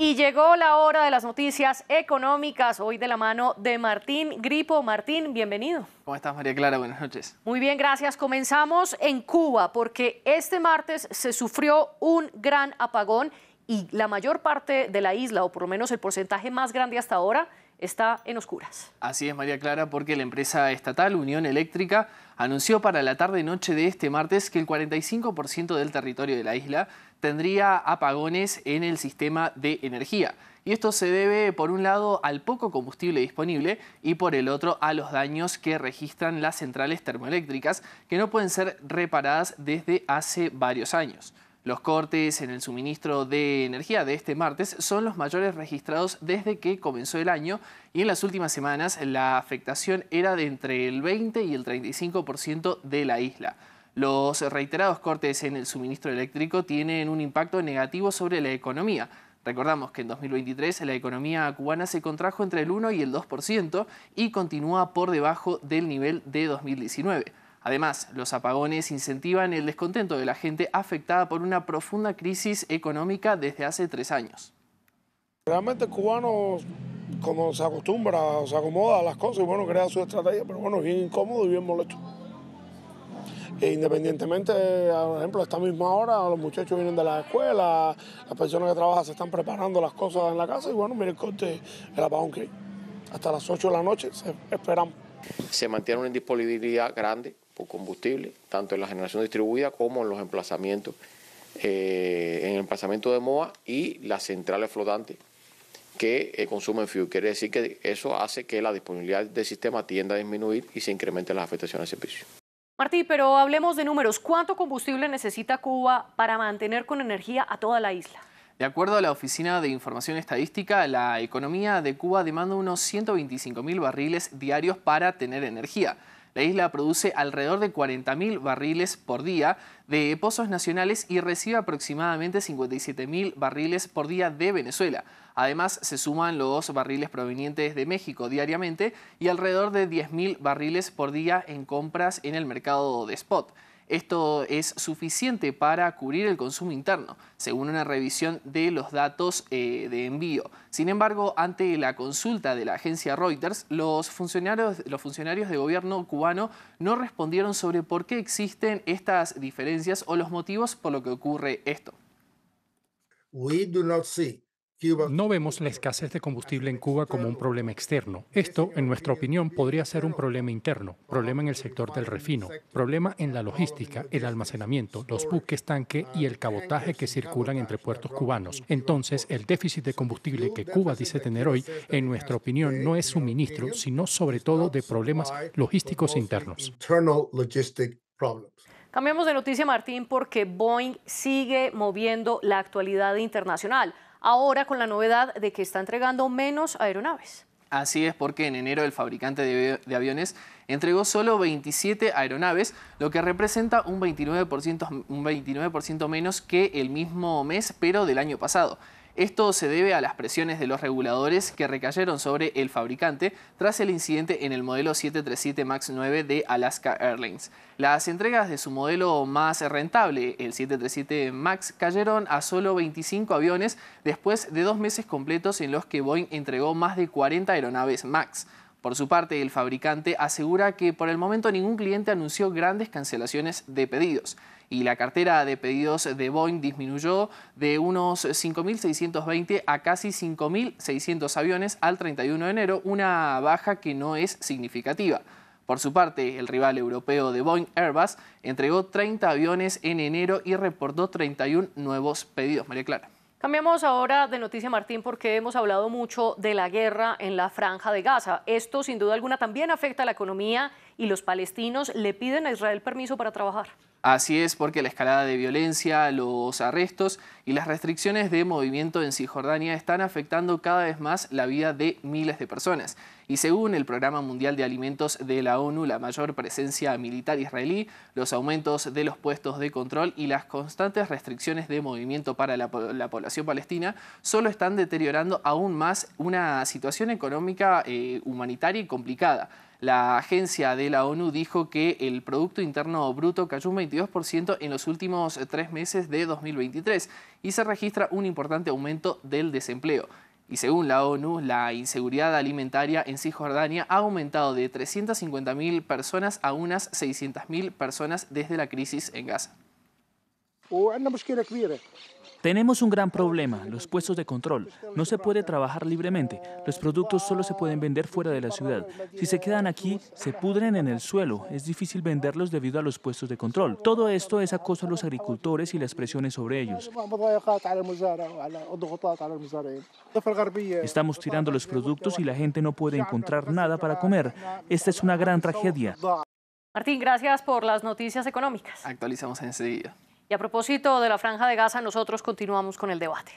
Y llegó la hora de las noticias económicas, hoy de la mano de Martín Gripo. Martín, bienvenido. ¿Cómo estás, María Clara? Buenas noches. Muy bien, gracias. Comenzamos en Cuba, porque este martes se sufrió un gran apagón y la mayor parte de la isla, o por lo menos el porcentaje más grande hasta ahora, está en oscuras. Así es, María Clara, porque la empresa estatal Unión Eléctrica anunció para la tarde-noche de este martes que el 45% del territorio de la isla tendría apagones en el sistema de energía. Y esto se debe, por un lado, al poco combustible disponible y por el otro, a los daños que registran las centrales termoeléctricas que no pueden ser reparadas desde hace varios años. Los cortes en el suministro de energía de este martes son los mayores registrados desde que comenzó el año y en las últimas semanas la afectación era de entre el 20 y el 35% de la isla. Los reiterados cortes en el suministro eléctrico tienen un impacto negativo sobre la economía. Recordamos que en 2023 la economía cubana se contrajo entre el 1 y el 2% y continúa por debajo del nivel de 2019. Además, los apagones incentivan el descontento de la gente afectada por una profunda crisis económica desde hace tres años. Realmente el cubano, como se acostumbra, se acomoda a las cosas y bueno, crea su estrategia, pero bueno, es bien incómodo y bien molesto. E independientemente, por ejemplo, a esta misma hora los muchachos vienen de la escuela, las personas que trabajan se están preparando las cosas en la casa y bueno, mire el corte, el apagón que hay. Hasta las 8 de la noche esperamos. Se mantiene una indisponibilidad grande por combustible, tanto en la generación distribuida como en los emplazamientos, eh, en el emplazamiento de MOA y las centrales flotantes que eh, consumen fuel. Quiere decir que eso hace que la disponibilidad del sistema tienda a disminuir y se incrementen las afectaciones al servicio. Martí, pero hablemos de números. ¿Cuánto combustible necesita Cuba para mantener con energía a toda la isla? De acuerdo a la Oficina de Información Estadística, la economía de Cuba demanda unos 125.000 barriles diarios para tener energía. La isla produce alrededor de 40.000 barriles por día de pozos nacionales y recibe aproximadamente 57.000 barriles por día de Venezuela. Además, se suman los barriles provenientes de México diariamente y alrededor de 10.000 barriles por día en compras en el mercado de spot. Esto es suficiente para cubrir el consumo interno, según una revisión de los datos eh, de envío. Sin embargo, ante la consulta de la agencia Reuters, los funcionarios, los funcionarios de gobierno cubano no respondieron sobre por qué existen estas diferencias o los motivos por lo que ocurre esto. We do not see no vemos la escasez de combustible en Cuba como un problema externo. Esto, en nuestra opinión, podría ser un problema interno, problema en el sector del refino, problema en la logística, el almacenamiento, los buques tanque y el cabotaje que circulan entre puertos cubanos. Entonces, el déficit de combustible que Cuba dice tener hoy, en nuestra opinión, no es suministro, sino sobre todo de problemas logísticos internos. Cambiamos de noticia, Martín, porque Boeing sigue moviendo la actualidad internacional ahora con la novedad de que está entregando menos aeronaves. Así es porque en enero el fabricante de, aviones entregó solo 27 aeronaves, lo que representa un 29%, un 29 menos que el mismo mes, pero del año pasado. Esto se debe a las presiones de los reguladores que recayeron sobre el fabricante tras el incidente en el modelo 737 MAX 9 de Alaska Airlines. Las entregas de su modelo más rentable, el 737 MAX, cayeron a solo 25 aviones después de dos meses completos en los que Boeing entregó más de 40 aeronaves MAX. Por su parte, el fabricante asegura que por el momento ningún cliente anunció grandes cancelaciones de pedidos y la cartera de pedidos de Boeing disminuyó de unos 5.620 a casi 5.600 aviones al 31 de enero, una baja que no es significativa. Por su parte, el rival europeo de Boeing, Airbus, entregó 30 aviones en enero y reportó 31 nuevos pedidos. María Clara. Cambiamos ahora de noticia, Martín, porque hemos hablado mucho de la guerra en la franja de Gaza. Esto, sin duda alguna, también afecta a la economía y los palestinos le piden a Israel permiso para trabajar. Así es porque la escalada de violencia, los arrestos y las restricciones de movimiento en Cisjordania están afectando cada vez más la vida de miles de personas. Y según el Programa Mundial de Alimentos de la ONU, la mayor presencia militar israelí, los aumentos de los puestos de control y las constantes restricciones de movimiento para la, población palestina solo están deteriorando aún más una situación económica, eh, humanitaria y complicada la agencia de la ONU dijo que el Producto Interno Bruto cayó un 22% en los últimos tres meses de 2023 y se registra un importante aumento del desempleo. Y según la ONU, la inseguridad alimentaria en Cisjordania ha aumentado de 350.000 personas a unas 600.000 personas desde la crisis en Gaza tenemos un gran problema, los puestos de control. No se puede trabajar libremente. Los productos solo se pueden vender fuera de la ciudad. Si se quedan aquí, se pudren en el suelo. Es difícil venderlos debido a los puestos de control. Todo esto es acoso a los agricultores y las presiones sobre ellos. Estamos tirando los productos y la gente no puede encontrar nada para comer. Esta es una gran tragedia. Martín, gracias por las noticias económicas. Actualizamos enseguida. Y a propósito de la franja de Gaza, nosotros continuamos con el debate.